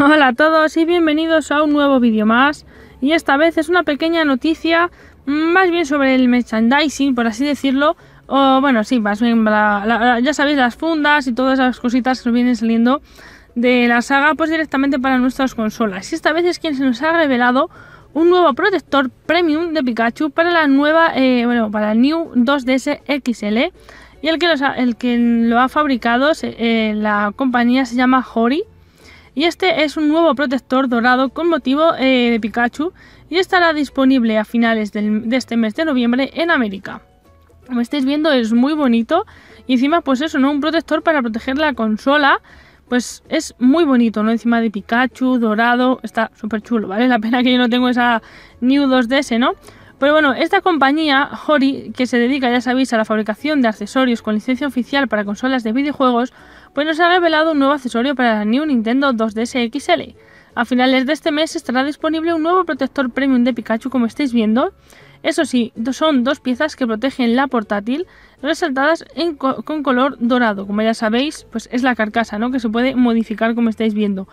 Hola a todos y bienvenidos a un nuevo vídeo más y esta vez es una pequeña noticia mm, más bien sobre el merchandising por así decirlo o bueno sí más bien ya sabéis las fundas y todas esas cositas que vienen saliendo de la saga pues directamente para nuestras consolas. Y esta vez es quien se nos ha revelado un nuevo protector premium de Pikachu para la nueva, eh, bueno, para New 2DS XL. Y el que, el que lo ha fabricado, eh, la compañía se llama Hori. Y este es un nuevo protector dorado con motivo eh, de Pikachu y estará disponible a finales de este mes de noviembre en América. Como estáis viendo es muy bonito y encima pues eso, ¿no? Un protector para proteger la consola pues es muy bonito, ¿no? Encima de Pikachu, dorado, está súper chulo, ¿vale? La pena que yo no tengo esa New 2DS, ¿no? Pero bueno, esta compañía, Hori, que se dedica, ya sabéis, a la fabricación de accesorios con licencia oficial para consolas de videojuegos, pues nos ha revelado un nuevo accesorio para la New Nintendo 2DS XL. A finales de este mes estará disponible un nuevo protector premium de Pikachu, como estáis viendo, eso sí, son dos piezas que protegen la portátil, resaltadas con color dorado. Como ya sabéis, pues es la carcasa, ¿no? Que se puede modificar como estáis viendo.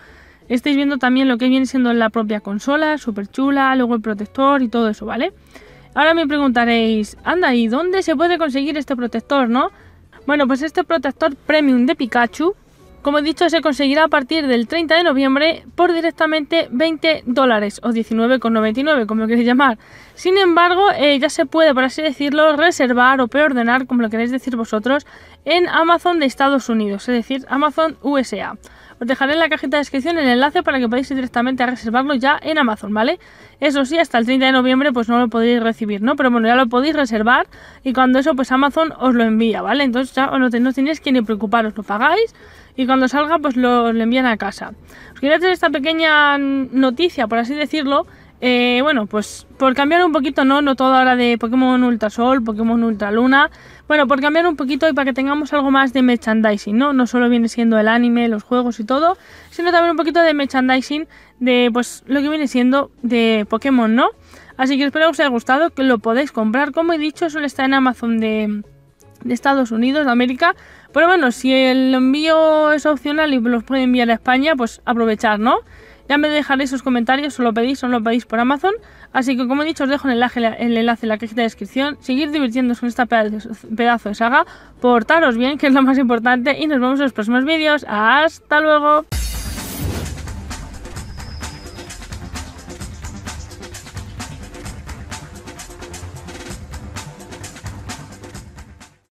Estáis viendo también lo que viene siendo la propia consola, súper chula, luego el protector y todo eso, ¿vale? Ahora me preguntaréis, anda, ¿y dónde se puede conseguir este protector, no? Bueno, pues este protector premium de Pikachu como he dicho, se conseguirá a partir del 30 de noviembre por directamente 20 dólares o 19,99, como lo queréis llamar. Sin embargo, eh, ya se puede, por así decirlo, reservar o preordenar, como lo queréis decir vosotros, en Amazon de Estados Unidos, es decir, Amazon USA. Os dejaré en la cajita de descripción el enlace para que podáis ir directamente a reservarlo ya en Amazon, ¿vale? Eso sí, hasta el 30 de noviembre pues no lo podéis recibir, ¿no? Pero bueno, ya lo podéis reservar y cuando eso pues Amazon os lo envía, ¿vale? Entonces ya no, tenéis que ni preocuparos, lo pagáis y cuando salga pues lo, envían a casa. Os quería hacer esta pequeña noticia, por así decirlo, eh, bueno, pues por cambiar un poquito, ¿no? No todo ahora de Pokémon Ultra Sol, Pokémon Ultra Luna. Bueno, por cambiar un poquito y para que tengamos algo más de merchandising, ¿no? No solo viene siendo el anime, los juegos y todo, sino también un poquito de merchandising de, pues, lo que viene siendo de Pokémon, ¿no? Así que espero que os haya gustado, que lo podéis comprar. Como he dicho, solo está en Amazon de, de Estados Unidos, de América. Pero bueno, si el envío es opcional y los puede enviar a España, pues aprovechar, ¿no? Ya me dejaréis sus comentarios, o lo pedís o lo pedís por Amazon. Así que como he dicho, os dejo el enlace, el enlace en la cajita de descripción. Seguid divirtiéndose con esta pedazo de saga. Portaros bien, que es lo más importante. Y nos vemos en los próximos vídeos. ¡Hasta luego!